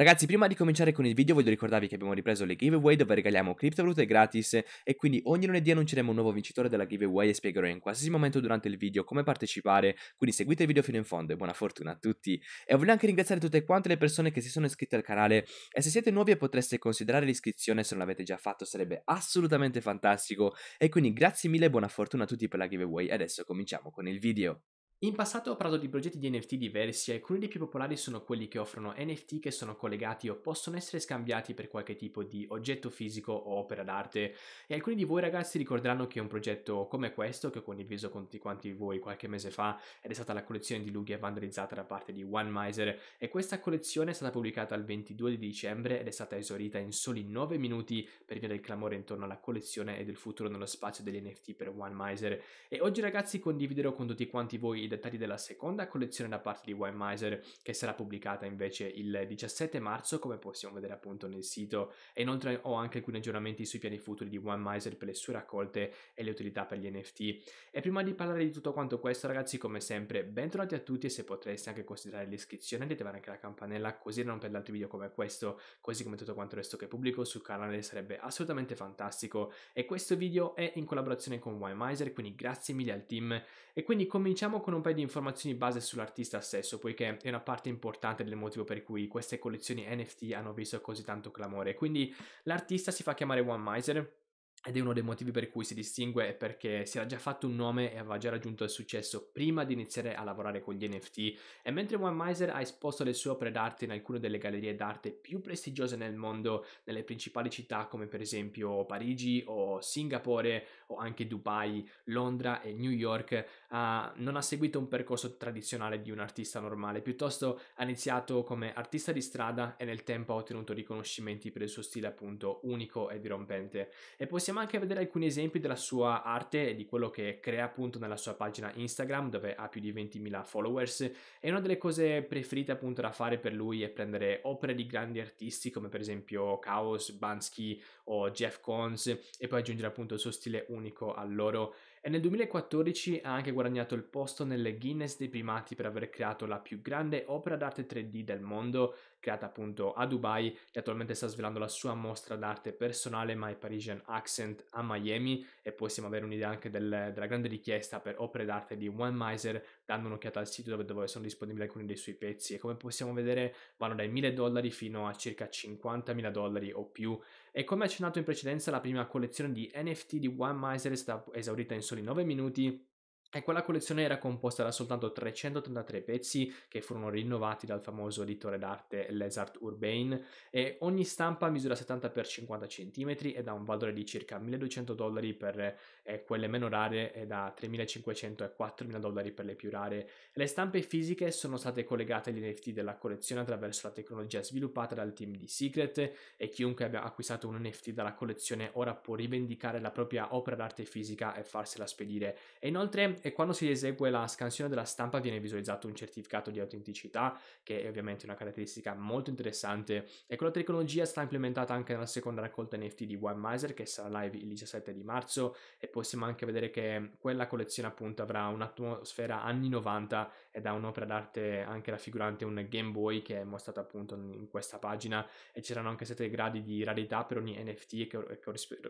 Ragazzi, prima di cominciare con il video voglio ricordarvi che abbiamo ripreso le giveaway dove regaliamo criptovalute gratis e quindi ogni lunedì annunceremo un nuovo vincitore della giveaway e spiegherò in qualsiasi momento durante il video come partecipare, quindi seguite il video fino in fondo e buona fortuna a tutti. E voglio anche ringraziare tutte quante le persone che si sono iscritte al canale e se siete nuovi e potreste considerare l'iscrizione se non l'avete già fatto sarebbe assolutamente fantastico e quindi grazie mille e buona fortuna a tutti per la giveaway. Adesso cominciamo con il video. In passato ho parlato di progetti di NFT diversi, alcuni dei più popolari sono quelli che offrono NFT che sono collegati o possono essere scambiati per qualche tipo di oggetto fisico o opera d'arte e alcuni di voi ragazzi ricorderanno che un progetto come questo che ho condiviso con tutti quanti voi qualche mese fa ed è stata la collezione di Lugia vandalizzata da parte di One Miser. e questa collezione è stata pubblicata il 22 di dicembre ed è stata esaurita in soli 9 minuti per via del clamore intorno alla collezione e del futuro nello spazio degli NFT per One Miser. e oggi ragazzi condividerò con tutti quanti voi dettagli della seconda collezione da parte di Winemiser che sarà pubblicata invece il 17 marzo come possiamo vedere appunto nel sito e inoltre ho anche alcuni aggiornamenti sui piani futuri di Winemiser per le sue raccolte e le utilità per gli NFT. E prima di parlare di tutto quanto questo ragazzi come sempre bentornati a tutti e se potreste anche considerare l'iscrizione ed attivare anche la campanella così da non perdere altri video come questo così come tutto quanto il resto che pubblico sul canale sarebbe assolutamente fantastico e questo video è in collaborazione con Winemiser quindi grazie mille al team e quindi cominciamo con un un paio di informazioni base sull'artista stesso, poiché è una parte importante del motivo per cui queste collezioni NFT hanno visto così tanto clamore. Quindi l'artista si fa chiamare One Miser ed è uno dei motivi per cui si distingue perché si era già fatto un nome e aveva già raggiunto il successo prima di iniziare a lavorare con gli NFT. E mentre One Miser ha esposto le sue opere d'arte in alcune delle gallerie d'arte più prestigiose nel mondo, nelle principali città come per esempio Parigi o Singapore o anche Dubai, Londra e New York, uh, non ha seguito un percorso tradizionale di un artista normale, piuttosto ha iniziato come artista di strada e nel tempo ha ottenuto riconoscimenti per il suo stile appunto unico e dirompente. E possiamo Possiamo anche vedere alcuni esempi della sua arte e di quello che crea appunto nella sua pagina Instagram dove ha più di 20.000 followers e una delle cose preferite appunto da fare per lui è prendere opere di grandi artisti come per esempio Chaos, Bansky o Jeff Koons e poi aggiungere appunto il suo stile unico al loro e nel 2014 ha anche guadagnato il posto nelle Guinness dei primati per aver creato la più grande opera d'arte 3D del mondo, creata appunto a Dubai e attualmente sta svelando la sua mostra d'arte personale My Parisian Accent a Miami e possiamo avere un'idea anche del, della grande richiesta per opere d'arte di One Miser dando un'occhiata al sito dove, dove sono disponibili alcuni dei suoi pezzi e come possiamo vedere vanno dai 1000 dollari fino a circa 50.000 dollari o più e come accennato in precedenza, la prima collezione di NFT di One Miser è stata esaurita in soli 9 minuti e quella collezione era composta da soltanto 333 pezzi che furono rinnovati dal famoso editore d'arte Lesart Urbane e ogni stampa misura 70 x 50 cm ed ha un valore di circa 1200 dollari per eh, quelle meno rare e da 3500 e 4000 dollari per le più rare. Le stampe fisiche sono state collegate agli NFT della collezione attraverso la tecnologia sviluppata dal team di Secret e chiunque abbia acquistato un NFT dalla collezione ora può rivendicare la propria opera d'arte fisica e farsela spedire. E inoltre e quando si esegue la scansione della stampa viene visualizzato un certificato di autenticità che è ovviamente una caratteristica molto interessante e quella tecnologia sta implementata anche nella seconda raccolta NFT di WebMiser che sarà live il 17 di marzo e possiamo anche vedere che quella collezione appunto avrà un'atmosfera anni 90 ed ha un'opera d'arte anche raffigurante un Game Boy che è mostrata appunto in questa pagina e c'erano anche 7 gradi di rarità per ogni NFT che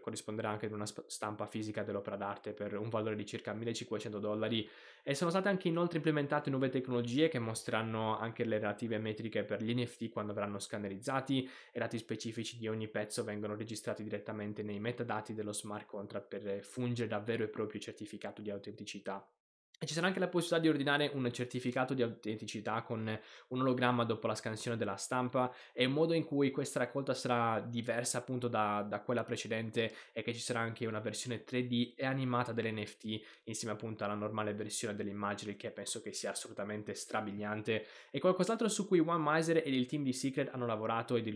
corrisponderà anche ad una stampa fisica dell'opera d'arte per un valore di circa 1500 dollari e sono state anche inoltre implementate nuove tecnologie che mostreranno anche le relative metriche per gli NFT quando verranno scannerizzati e dati specifici di ogni pezzo vengono registrati direttamente nei metadati dello smart contract per fungere da vero e proprio certificato di autenticità. E ci sarà anche la possibilità di ordinare un certificato di autenticità con un ologramma dopo la scansione della stampa e un modo in cui questa raccolta sarà diversa appunto da, da quella precedente e che ci sarà anche una versione 3D e animata dell'NFT insieme appunto alla normale versione dell'immagine che penso che sia assolutamente strabiliante e qualcos'altro su cui OneMiser e il team di Secret hanno lavorato e eh,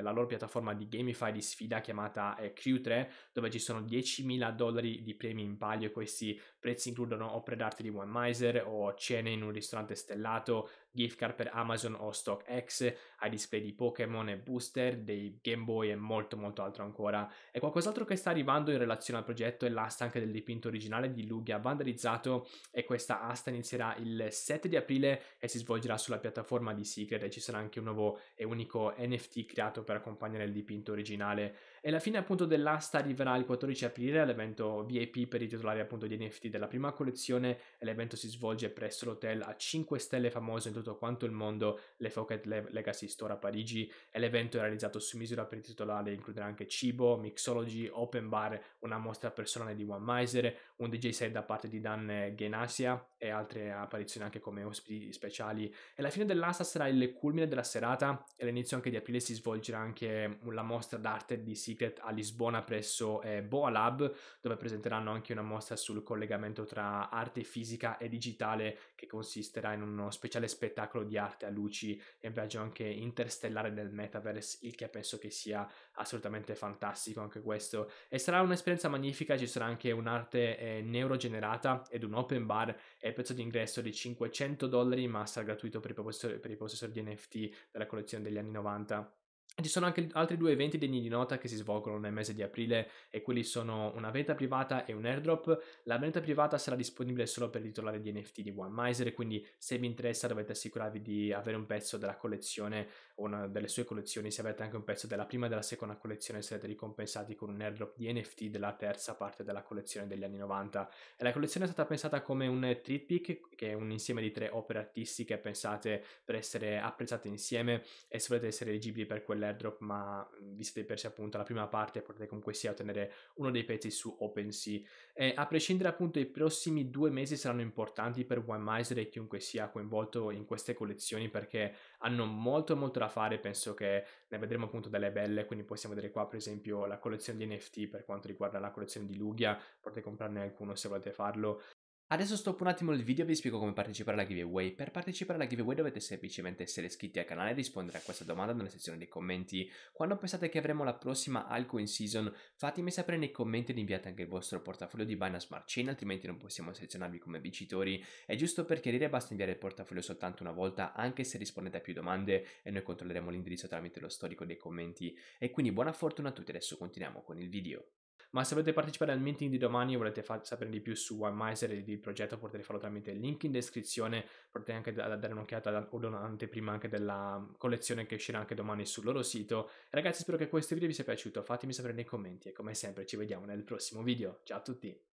la loro piattaforma di gamify di sfida chiamata eh, Q3 dove ci sono 10.000 dollari di premi in palio e questi prezzi includono opere d'arte di One Miser o cene in un ristorante stellato gift card per Amazon o StockX, hai display di Pokémon e booster, dei Game Boy e molto molto altro ancora. E qualcos'altro che sta arrivando in relazione al progetto è l'asta anche del dipinto originale di Lugia vandalizzato e questa asta inizierà il 7 di aprile e si svolgerà sulla piattaforma di Secret e ci sarà anche un nuovo e unico NFT creato per accompagnare il dipinto originale. E la fine appunto dell'asta arriverà il 14 aprile all'evento VIP per i titolari appunto di NFT della prima collezione e l'evento si svolge presso l'hotel a 5 stelle famoso in tutto tutto quanto il mondo le Focus Legacy Store a Parigi e l'evento è realizzato su misura per il titolare, includerà anche cibo, mixology, open bar, una mostra personale di One Miser, un DJ set da parte di Dan Genasia, e altre apparizioni anche come ospiti speciali. E la fine dell'asta sarà il culmine della serata e all'inizio anche di aprile si svolgerà anche mm, la mostra d'arte di Secret a Lisbona presso eh, Boa Lab, dove presenteranno anche una mostra sul collegamento tra arte fisica e digitale che consisterà in uno speciale spettacolo di arte a luci e un viaggio anche interstellare nel metaverse, il che penso che sia assolutamente fantastico anche questo. E sarà un'esperienza magnifica, ci sarà anche un'arte eh, neurogenerata ed un open bar e il prezzo di ingresso è di 500 dollari, in massa gratuito per i, possessori, per i possessori di NFT della collezione degli anni 90 ci sono anche altri due eventi degni di nota che si svolgono nel mese di aprile e quelli sono una vendita privata e un airdrop. La vendita privata sarà disponibile solo per i titolari di NFT di OneMiser, quindi se vi interessa dovete assicurarvi di avere un pezzo della collezione o una delle sue collezioni. Se avete anche un pezzo della prima e della seconda collezione sarete ricompensati con un airdrop di NFT della terza parte della collezione degli anni 90. E la collezione è stata pensata come un pick, che è un insieme di tre opere artistiche pensate per essere apprezzate insieme e se volete essere elegibili per quella dell'airdrop, ma mhmm, vi siete persi appunto la prima parte, potete comunque sia ottenere uno dei pezzi su OpenSea. Eh, a prescindere appunto i prossimi due mesi saranno importanti per OneMiser e chiunque sia coinvolto in queste collezioni perché hanno molto molto da fare, penso che ne vedremo appunto delle belle, quindi possiamo vedere qua per esempio la collezione di NFT per quanto riguarda la collezione di Lugia, potete comprarne alcuno se volete farlo, Adesso stoppo un attimo il video e vi spiego come partecipare alla giveaway. Per partecipare alla giveaway dovete semplicemente essere iscritti al canale e rispondere a questa domanda nella sezione dei commenti. Quando pensate che avremo la prossima Alcoin Season, fatemi sapere nei commenti ed inviate anche il vostro portafoglio di Binance Smart Chain, altrimenti non possiamo selezionarvi come vincitori. E giusto per chiarire basta inviare il portafoglio soltanto una volta, anche se rispondete a più domande e noi controlleremo l'indirizzo tramite lo storico dei commenti. E quindi buona fortuna a tutti, adesso continuiamo con il video ma se volete partecipare al meeting di domani e volete fa- sapere di più su OneMiser e il progetto potete farlo tramite il link in descrizione, potete anche da- dare un'occhiata o un'anteprima anche della collezione che uscirà anche domani sul loro sito. Ragazzi spero che questo video vi sia piaciuto, fatemi sapere nei commenti e come sempre ci vediamo nel prossimo video, ciao a tutti!